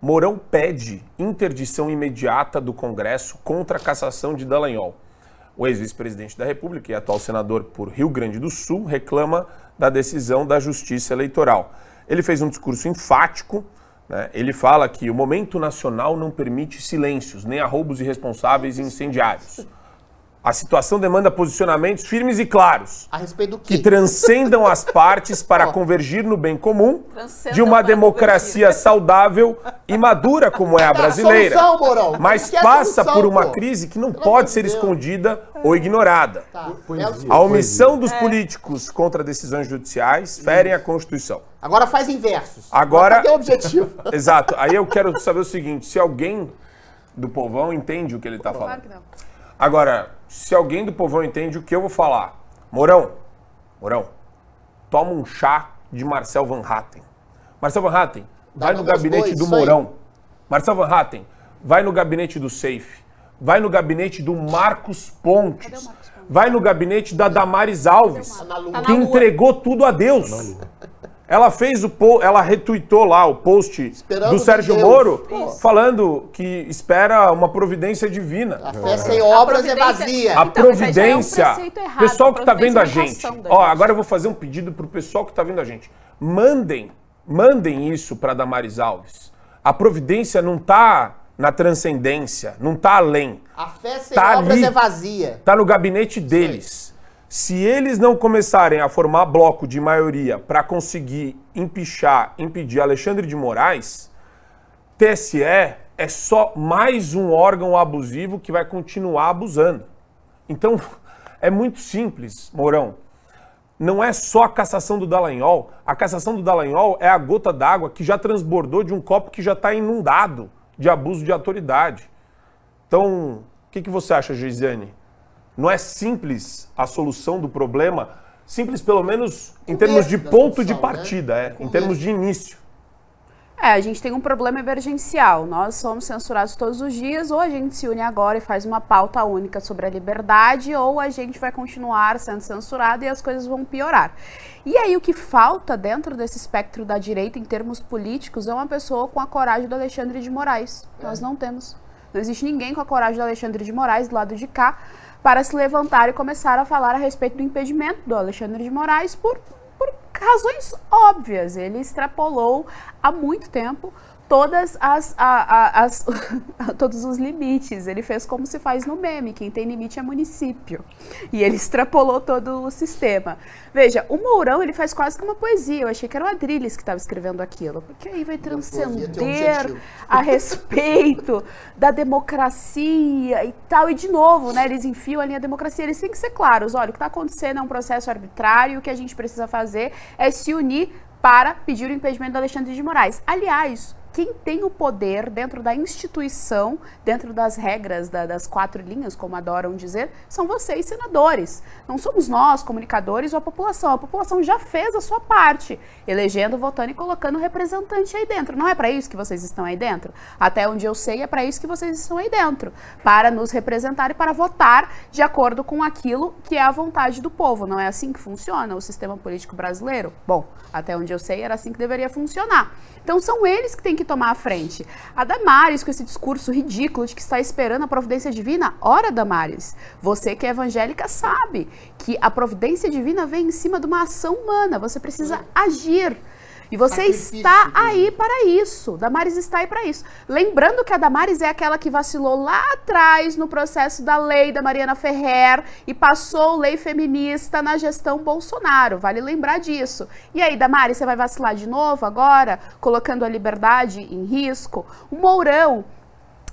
Mourão pede interdição imediata do Congresso contra a cassação de Dallagnol. O ex-vice-presidente da República e atual senador por Rio Grande do Sul reclama da decisão da Justiça Eleitoral. Ele fez um discurso enfático. Né? Ele fala que o momento nacional não permite silêncios, nem arroubos irresponsáveis e incendiários. A situação demanda posicionamentos firmes e claros. A respeito do quê? Que transcendam as partes para oh. convergir no bem comum de uma democracia convergir. saudável e madura como é a tá, brasileira. Tá, solução, Morão. Mas passa solução, por uma pô? crise que não Pelo pode ser Deus. escondida é. ou ignorada. Tá. É, a omissão dos é. políticos contra decisões judiciais ferem a Constituição. Agora faz inversos. Agora. é o objetivo. Exato. Aí eu quero saber o seguinte: se alguém do povão entende o que ele está falando. Claro que não. Agora, se alguém do povão entende o que eu vou falar, Morão, Morão, toma um chá de Marcel Van Hatten. Marcel Van Hatten, tá vai no gabinete do Morão. Marcel Van Hatten, vai no gabinete do Safe. Vai no gabinete do Marcos Pontes. Vai no gabinete da Damares Alves, que tá entregou tudo a Deus. Tá ela fez o ela retuitou lá o post Esperando do Sérgio Moro Isso. falando que espera uma providência divina. A fé sem obras é vazia. A então, providência. É um errado, pessoal que está vendo a é gente. Ó, gente. agora eu vou fazer um pedido pro pessoal que está vendo a gente. Mandem, mandem isso para Damaris Alves. A providência não está na transcendência, não está além. A fé sem tá obras ali, é vazia. Está no gabinete deles. Sim. Se eles não começarem a formar bloco de maioria para conseguir empichar, impedir Alexandre de Moraes, TSE é só mais um órgão abusivo que vai continuar abusando. Então, é muito simples, Mourão. Não é só a cassação do Dallagnol. A cassação do Dallagnol é a gota d'água que já transbordou de um copo que já está inundado de abuso de autoridade. Então, o que, que você acha, Gisane? Não é simples a solução do problema, simples pelo menos em termos de ponto de né? partida, é, em termos de início. É, a gente tem um problema emergencial. Nós somos censurados todos os dias, ou a gente se une agora e faz uma pauta única sobre a liberdade, ou a gente vai continuar sendo censurado e as coisas vão piorar. E aí o que falta dentro desse espectro da direita em termos políticos é uma pessoa com a coragem do Alexandre de Moraes. É. Nós não temos. Não existe ninguém com a coragem do Alexandre de Moraes do lado de cá para se levantar e começar a falar a respeito do impedimento do Alexandre de Moraes por, por razões óbvias. Ele extrapolou há muito tempo todas as, a, a, as todos os limites. Ele fez como se faz no meme, quem tem limite é município. E ele extrapolou todo o sistema. Veja, o Mourão ele faz quase que uma poesia. Eu achei que era o Adrilles que estava escrevendo aquilo, porque aí vai transcender um a respeito da democracia e tal. E de novo, né, eles enfiam ali a democracia. Eles têm que ser claros. Olha, o que está acontecendo é um processo arbitrário. O que a gente precisa fazer é se unir para pedir o impedimento do Alexandre de Moraes. Aliás, quem tem o poder dentro da instituição, dentro das regras da, das quatro linhas, como adoram dizer, são vocês, senadores. Não somos nós, comunicadores ou a população. A população já fez a sua parte, elegendo, votando e colocando representante aí dentro. Não é para isso que vocês estão aí dentro? Até onde eu sei, é para isso que vocês estão aí dentro para nos representar e para votar de acordo com aquilo que é a vontade do povo. Não é assim que funciona o sistema político brasileiro? Bom, até onde eu sei, era assim que deveria funcionar. Então são eles que têm que tomar a frente. A Damares, com esse discurso ridículo de que está esperando a providência divina, ora, Damares, você que é evangélica sabe que a providência divina vem em cima de uma ação humana, você precisa hum. agir. E você Sacrifício, está aí para isso. Damares está aí para isso. Lembrando que a Damares é aquela que vacilou lá atrás no processo da lei da Mariana Ferrer e passou lei feminista na gestão Bolsonaro. Vale lembrar disso. E aí, Damares, você vai vacilar de novo agora, colocando a liberdade em risco? O Mourão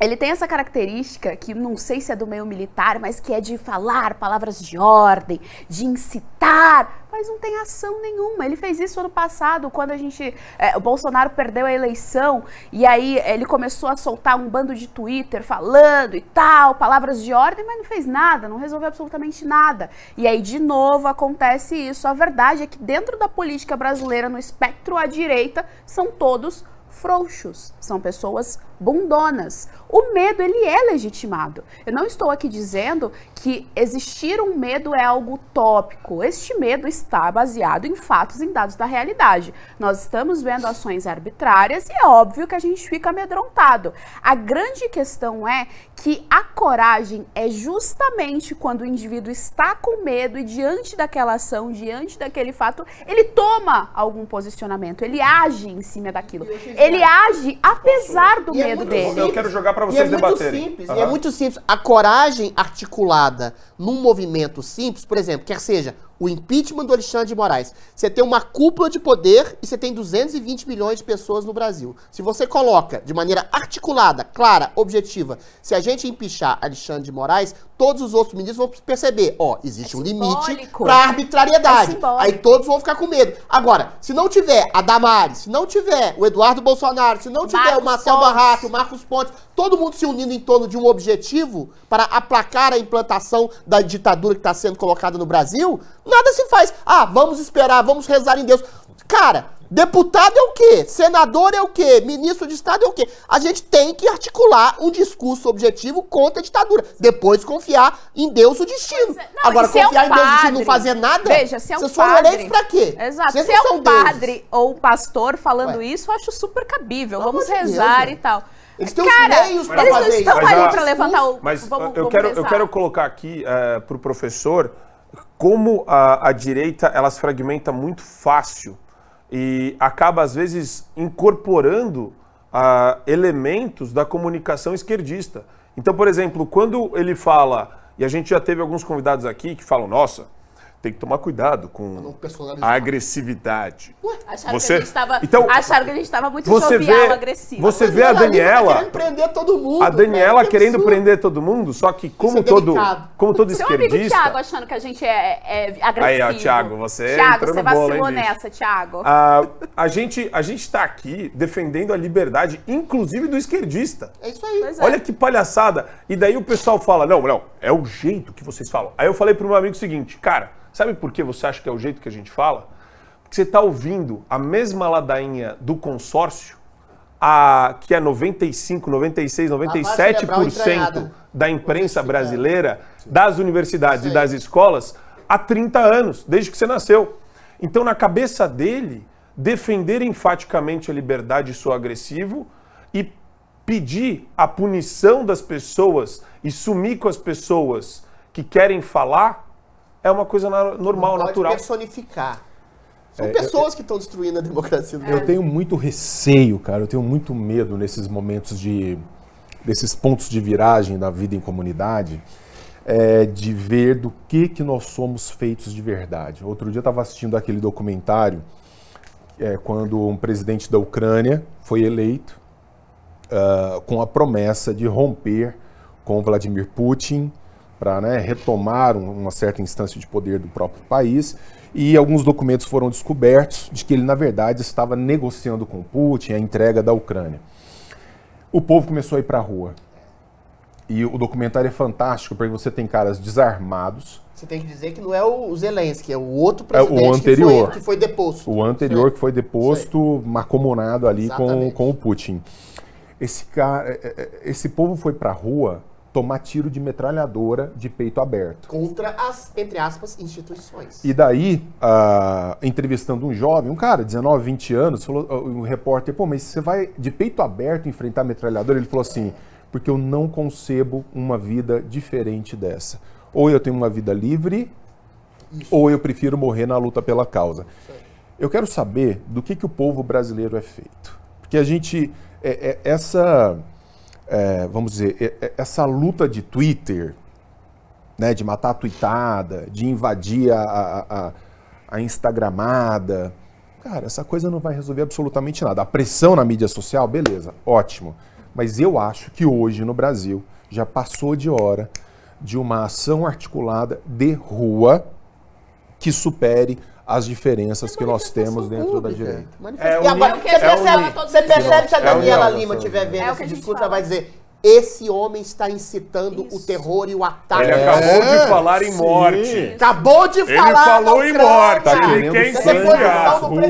ele tem essa característica que não sei se é do meio militar, mas que é de falar palavras de ordem, de incitar mas não tem ação nenhuma. Ele fez isso ano passado, quando a gente. É, o Bolsonaro perdeu a eleição e aí ele começou a soltar um bando de Twitter falando e tal, palavras de ordem, mas não fez nada, não resolveu absolutamente nada. E aí, de novo, acontece isso. A verdade é que dentro da política brasileira, no espectro à direita, são todos frouxos, são pessoas bondonas O medo, ele é legitimado. Eu não estou aqui dizendo que existir um medo é algo utópico. Este medo está baseado em fatos, em dados da realidade. Nós estamos vendo ações arbitrárias e é óbvio que a gente fica amedrontado. A grande questão é que a coragem é justamente quando o indivíduo está com medo e diante daquela ação, diante daquele fato, ele toma algum posicionamento, ele age em cima daquilo. Ele age apesar do medo medo dele. Simples. Eu quero jogar para é vocês é debaterem. simples, uhum. E é muito simples. A coragem articulada num movimento simples, por exemplo, quer seja o impeachment do Alexandre de Moraes. Você tem uma cúpula de poder e você tem 220 milhões de pessoas no Brasil. Se você coloca de maneira articulada, clara, objetiva, se a gente empichar Alexandre de Moraes, todos os outros ministros vão perceber, ó, existe é um limite para arbitrariedade. É Aí todos vão ficar com medo. Agora, se não tiver a Damares, se não tiver o Eduardo Bolsonaro, se não tiver Marcos o Marcel Barraco, o Marcos Pontes, todo mundo se unindo em torno de um objetivo para aplacar a implantação da ditadura que está sendo colocada no Brasil, nada se faz. Ah, vamos esperar, vamos rezar em Deus. Cara, deputado é o quê? Senador é o quê? Ministro de Estado é o quê? A gente tem que articular um discurso objetivo contra a ditadura. Depois confiar em Deus o destino. É. Não, Agora, é confiar é um em Deus o destino não fazer nada, Veja, se é um vocês foram eleitos pra quê? Exato. Vocês se é um padre deuses. ou um pastor falando Ué. isso, eu acho super cabível. Não vamos rezar Deus, e tal. Eles têm Cara, os meios para fazer isso. Eles não estão aí para levantar o... Mas vamos, eu, quero, eu quero colocar aqui eh, para o professor como a, a direita ela se fragmenta muito fácil e acaba, às vezes, incorporando ah, elementos da comunicação esquerdista. Então, por exemplo, quando ele fala, e a gente já teve alguns convidados aqui que falam, nossa, tem que tomar cuidado com a agressividade. Ué, acharam você... que a gente estava então, acharam que a gente estava muito você jovial, vê, agressivo. Você vê a tá Daniela querendo prender todo mundo. A Daniela querendo absurdo. prender todo mundo, só que como é todo como todo Seu esquerdista. Amigo Thiago achando que a gente é, é agressivo. Aí, ó, Thiago, você Thiago, você vacilou bolo, hein, nessa, Thiago. a ah, a gente a gente está aqui defendendo a liberdade, inclusive do esquerdista. É isso aí. Pois é. Olha é. que palhaçada. E daí o pessoal fala: "Não, não, é o jeito que vocês falam". Aí eu falei para um amigo o seguinte: "Cara, Sabe por que você acha que é o jeito que a gente fala? Porque você está ouvindo a mesma ladainha do consórcio, a, que é 95, 96, 97% da imprensa brasileira, das universidades e das escolas, há 30 anos, desde que você nasceu. Então, na cabeça dele, defender enfaticamente a liberdade e sou agressivo e pedir a punição das pessoas e sumir com as pessoas que querem falar é uma coisa normal, pode natural. personificar. São é, pessoas eu, que estão destruindo a democracia. Do é. eu tenho muito receio, cara. Eu tenho muito medo nesses momentos de desses pontos de viragem da vida em comunidade, é, de ver do que que nós somos feitos de verdade. Outro dia eu estava assistindo aquele documentário é, quando um presidente da Ucrânia foi eleito uh, com a promessa de romper com Vladimir Putin para né, retomar uma certa instância de poder do próprio país. E alguns documentos foram descobertos de que ele, na verdade, estava negociando com Putin a entrega da Ucrânia. O povo começou a ir para a rua. E o documentário é fantástico porque você tem caras desarmados. Você tem que dizer que não é o Zelensky, é o outro presidente é o anterior, que, foi, que foi deposto. O anterior que foi deposto, macomunado ali com, com o Putin. Esse, cara, é, é, é, esse povo foi para a rua tomar tiro de metralhadora de peito aberto. Contra as, entre aspas, instituições. E daí, uh, entrevistando um jovem, um cara, 19, 20 anos, falou, um ah, repórter, pô, mas você vai de peito aberto enfrentar a metralhadora? Ele falou assim, porque eu não concebo uma vida diferente dessa. Ou eu tenho uma vida livre, Isso. ou eu prefiro morrer na luta pela causa. Eu quero saber do que, que o povo brasileiro é feito. Porque a gente, é, é, essa é, vamos dizer, essa luta de Twitter, né, de matar a tweetada, de invadir a, a, a, a Instagramada, cara, essa coisa não vai resolver absolutamente nada. A pressão na mídia social, beleza, ótimo. Mas eu acho que hoje no Brasil já passou de hora de uma ação articulada de rua que supere as diferenças que nós temos dentro pública. da direita. É e agora, você, é percebe, você percebe se a é Daniela Lima estiver vendo é esse discurso, ela vai dizer esse homem está incitando Isso. o terror e o ataque. Ele é, acabou é, de falar em sim. morte. Acabou de falar. Ele falou em morte. Tá ele quer incendiar a rua.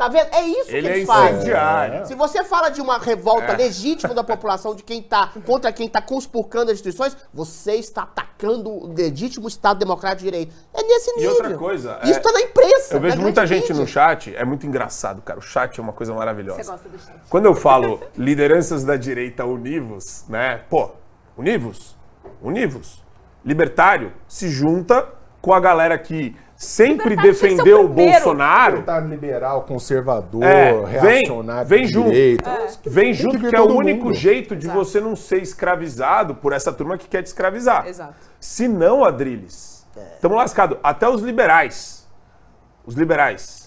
Tá vendo? É isso Ele que eles é fazem. Se você fala de uma revolta é. legítima da população, de quem tá contra quem tá conspurcando as instituições, você está atacando o legítimo Estado Democrático de Direito. É nesse nível. E outra coisa. Isso é... tá na imprensa. Eu vejo é muita gente mídia. no chat, é muito engraçado, cara. O chat é uma coisa maravilhosa. Você gosta do chat. Quando eu falo lideranças da direita univos, né? Pô, univos, univos. Libertário se junta com a galera que sempre defendeu o Bolsonaro. Tá liberal, conservador, é, reacionário, vem, vem junto, é. vem junto que, que é o único mundo. jeito de Exato. você não ser escravizado por essa turma que quer te escravizar. Exato. Se não, Adriles, estamos é. lascados. Até os liberais, os liberais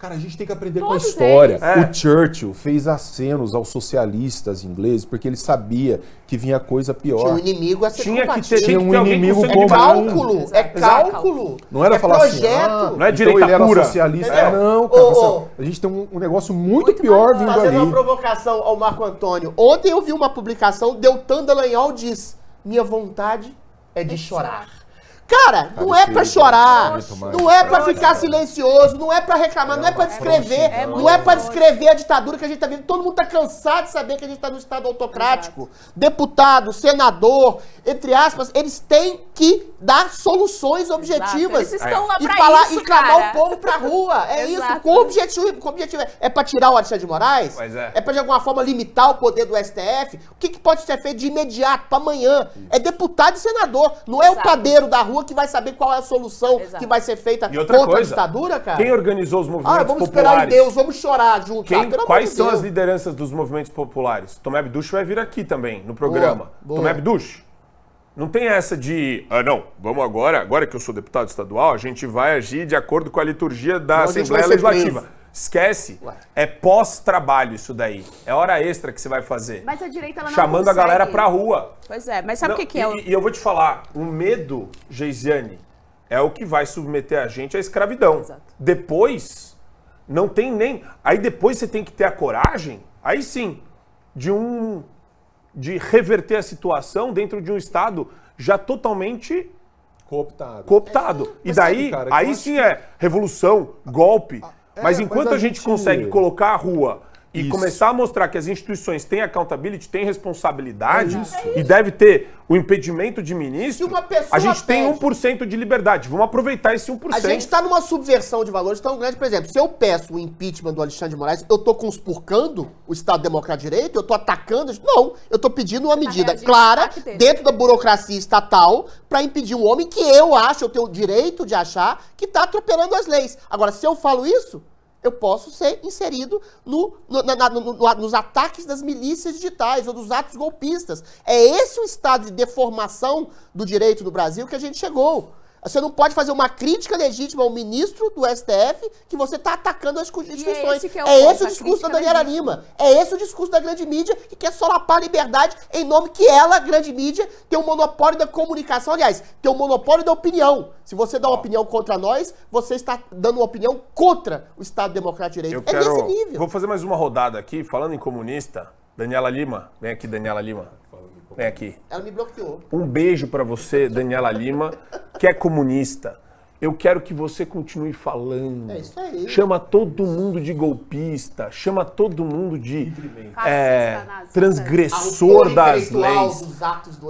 Cara, a gente tem que aprender Todos com a história. O é. Churchill fez acenos aos socialistas ingleses porque ele sabia que vinha coisa pior. Tinha um inimigo a ser tinha combatido. Que ter, tinha um inimigo com É cálculo, é cálculo. Não era é falar assim, projeto. assim, ah, não é direita então ele pura. socialista. É. Não, cara, ô, ô. a gente tem um, um negócio muito, muito pior vindo fazendo ali. Fazendo uma provocação ao Marco Antônio. Ontem eu vi uma publicação, Deltan Dallagnol diz, minha vontade é de é chorar. Cara, não é pra chorar, não é pra ficar silencioso, não é pra reclamar, não é pra é descrever, é não é pra descrever a ditadura que a gente tá vivendo. Todo mundo tá cansado de saber que a gente tá num Estado autocrático. Deputado, senador, entre aspas, eles têm que dar soluções objetivas. Eles estão lá pra e falar, isso, E clamar o povo pra rua. É isso, com objetivo. Com objetivo. É, é pra tirar o Alexandre de Moraes? é. pra, de alguma forma, limitar o poder do STF? O que, que pode ser feito de imediato, pra amanhã? É deputado e senador, não é o padeiro da rua rua que vai saber qual é a solução Exato. que vai ser feita contra coisa, a ditadura, cara. Quem organizou os movimentos ah, vamos populares? vamos esperar em Deus, vamos chorar juntos. Quem, ah, quais são Deus. as lideranças dos movimentos populares? Tomé Abduch vai vir aqui também, no programa. Boa, boa. Tomé Abduch. Não tem essa de, ah, não, vamos agora, agora que eu sou deputado estadual, a gente vai agir de acordo com a liturgia da não, Assembleia Legislativa. Esquece. Ué. É pós-trabalho isso daí. É hora extra que você vai fazer. Mas a direita ela não Chamando consegue. a galera pra rua. Pois é, mas sabe o que, que, é? E, e eu vou te falar, o medo, Geisiane, é o que vai submeter a gente à escravidão. Exato. Depois, não tem nem... Aí depois você tem que ter a coragem, aí sim, de um... De reverter a situação dentro de um Estado já totalmente cooptado. Cooptado. É. E daí, cara, aí sim que... é revolução, golpe. A, é, mas enquanto mas a, a gente consegue colocar a rua e Isso. começar a mostrar que as instituições têm accountability, têm responsabilidade é isso. e deve ter o impedimento de ministro, a gente tem 1% de liberdade. Vamos aproveitar esse 1%. A gente está numa subversão de valores tão grande. Por exemplo, se eu peço o impeachment do Alexandre de Moraes, eu estou conspurcando o Estado Democrático de Direito? Eu estou atacando? Não, eu estou pedindo uma tá medida clara tá dentro da burocracia estatal para impedir um homem que eu acho, eu tenho o direito de achar, que está atropelando as leis. Agora, se eu falo isso, eu posso ser inserido no, no, na, no, nos ataques das milícias digitais ou dos atos golpistas. É esse o estado de deformação do direito do Brasil que a gente chegou. Você não pode fazer uma crítica legítima ao ministro do STF que você está atacando as é instituições. é, é esse, o discurso da Daniela Lima. É esse o discurso da grande mídia que quer solapar a liberdade em nome que ela, grande mídia, tem o um monopólio da comunicação. Aliás, tem o um monopólio da opinião. Se você dá uma opinião contra nós, você está dando uma opinião contra o Estado Democrático de Direito. Eu é quero... nível. Vou fazer mais uma rodada aqui, falando em comunista. Daniela Lima. Vem aqui, Daniela Lima. É aqui. Ela me bloqueou. Um beijo para você, Daniela Lima, que é comunista. Eu quero que você continue falando. É isso aí. Chama todo mundo de golpista, chama todo mundo de é, transgressor das leis.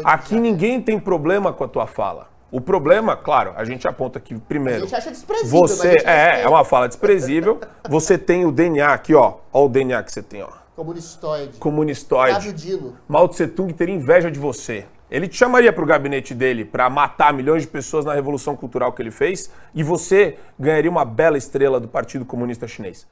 Aqui ninguém tem problema com a tua fala. O problema, claro, a gente aponta aqui primeiro. A gente acha desprezível. Você é, é uma fala desprezível. Você tem o DNA aqui, ó. Ó o DNA que você tem, ó. Comunistoide. Comunistoide. Flávio Dino. Mao Tse Tung teria inveja de você. Ele te chamaria para o gabinete dele para matar milhões de pessoas na revolução cultural que ele fez e você ganharia uma bela estrela do Partido Comunista Chinês.